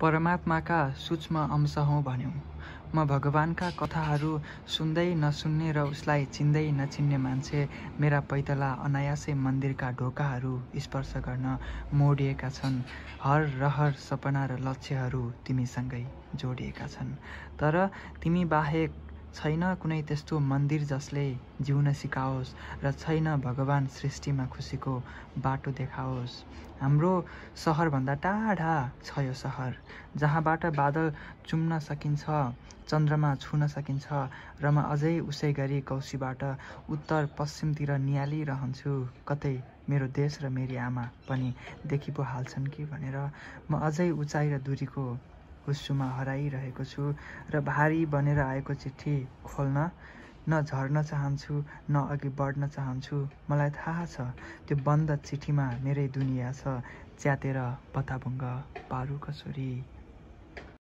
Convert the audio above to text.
परमात्माका सूक्ष्म अंश हौँ भन्यौँ म भगवान्का कथाहरू सुन्दै नसुन्ने र उसलाई चिन्दै नचिन्ने मान्छे मेरा पैतला अनायासै मन्दिरका ढोकाहरू स्पर्श गर्न मोडिएका छन् हर रहर सपना र लक्ष्यहरू तिमीसँगै जोडिएका छन् तर तिमी बाहेक छैन कुनै त्यस्तो मन्दिर जसले जिउन सिकाओस् र छैन भगवान् सृष्टिमा खुसीको बाटो देखाओस् हाम्रो सहरभन्दा टाढा छ यो सहर जहाँबाट बादल चुम्न सकिन्छ चन्द्रमा छुन सकिन्छ र म अझै उसै गरी कौशीबाट उत्तर पश्चिमतिर निहालिरहन्छु कतै मेरो देश र मेरी आमा पनि देखि पो हाल्छन् कि भनेर म अझै उचाइ र दुरीको हुस्सुमा हराइरहेको छु र भारी बनेर आएको चिठी खोल्न न झर्न चाहन्छु न अघि बढ्न चाहन्छु मलाई थाहा छ त्यो बन्द चिठीमा मेरै दुनियाँ छ च्यातेर पताभुङ्ग पारु छोरी